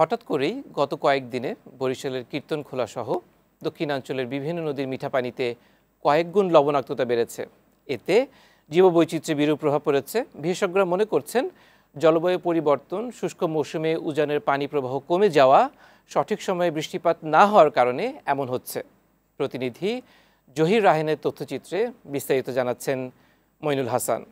হঠাৎ করেই গত কয়েকদিনে বরিশালের কীর্তন খোলাসহ দক্ষিণাঞ্চলের বিভিন্ন নদীর মিঠা পানিতে কয়েক গুণ লবণাক্ততা বেড়েছে এতে জীববৈচিত্র্যে বিরূপ প্রভাব পড়েছে বিশেষজ্ঞরা মনে করছেন জলবায়ু পরিবর্তন শুষ্ক মৌসুমে উজানের পানি প্রবাহ কমে যাওয়া সঠিক সময়ে বৃষ্টিপাত না হওয়ার কারণে এমন হচ্ছে প্রতিনিধি জহির রাহেনের তথ্যচিত্রে বিস্তারিত জানাচ্ছেন মইনুল হাসান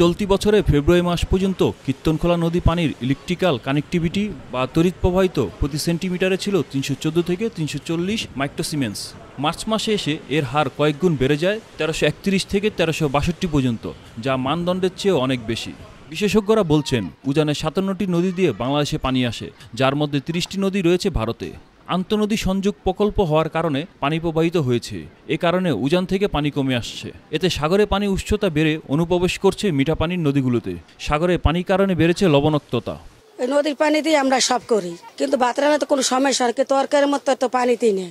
চলতি বছরে ফেব্রুয়ারি মাস পর্যন্ত কীর্তনখোলা নদী পানির ইলেকট্রিক্যাল কানেক্টিভিটি বা তড়িৎ প্রবাহিত প্রতি সেন্টিমিটারে ছিল তিনশো চোদ্দো থেকে তিনশো চল্লিশ মাইক্রোসিমেন্স মার্চ মাসে এসে এর হার কয়েক গুণ বেড়ে যায় তেরোশো একত্রিশ থেকে তেরোশো বাষট্টি পর্যন্ত যা মানদণ্ডের চেয়ে অনেক বেশি বিশেষজ্ঞরা বলছেন উজানে সাতান্নটি নদী দিয়ে বাংলাদেশে পানি আসে যার মধ্যে তিরিশটি নদী রয়েছে ভারতে আন্তনদী সংযোগ প্রকল্প হওয়ার কারণে পানি প্রবাহিত হয়েছে এ কারণে উজান থেকে পানি কমে আসছে এতে সাগরে পানি উচ্চতা বেড়ে অনুপ্রবেশ করছে মিঠা পানির নদীগুলোতে সাগরে পানির কারণে বেড়েছে লবণাক্ততা এই নদীর পানিতেই আমরা সব করি কিন্তু বাতরানা তো কোনো সমস্যা আর কি তরকারের মতো তো পানিতেই নেই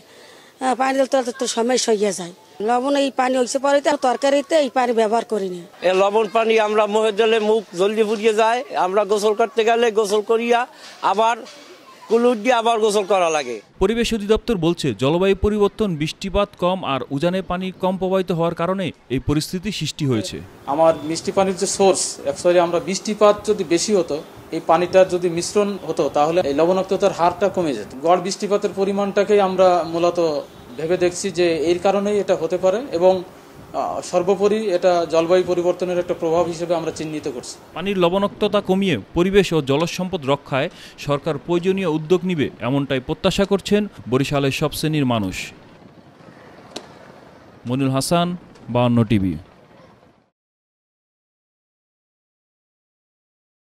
হ্যাঁ, পানি দিলে তো সমস্যা হয়ে যায় লবণ এই পানি হয়েছে পরে তরকারিতে এই পানি ব্যবহার করি না এই লবণ পানি আমরা মোহের জলে মুখ জলদি ফুরিয়ে যায় আমরা গোসল করতে গেলে গোসল করিয়া আবার আবার গোসল করা লাগে পরিবেশ অধিদপ্তর বলছে জলবায়ু পরিবর্তন বৃষ্টিপাত কম আর উজানে পানি কম প্রবাহিত হওয়ার কারণে এই পরিস্থিতি সৃষ্টি হয়েছে আমার মিষ্টি পানির যে সোর্স অ্যাকচুয়ালি আমরা বৃষ্টিপাত যদি বেশি হতো এই পানিটার যদি মিশ্রণ হতো তাহলে এই লবণাক্ততার হারটা কমে যেত গড় বৃষ্টিপাতের পরিমাণটাকেই আমরা মূলত ভেবে দেখছি যে এর কারণেই এটা হতে পারে এবং সর্বোপরি এটা জলবায়ু পরিবর্তনের একটা প্রভাব হিসেবে আমরা চিহ্নিত করছি পানির লবণাক্ততা কমিয়ে পরিবেশ ও জলসম্পদ রক্ষায় সরকার প্রয়োজনীয় উদ্যোগ নিবে এমনটাই প্রত্যাশা করছেন বরিশালের সব শ্রেণীর মানুষ মনির হাসান বাহান্ন টিভি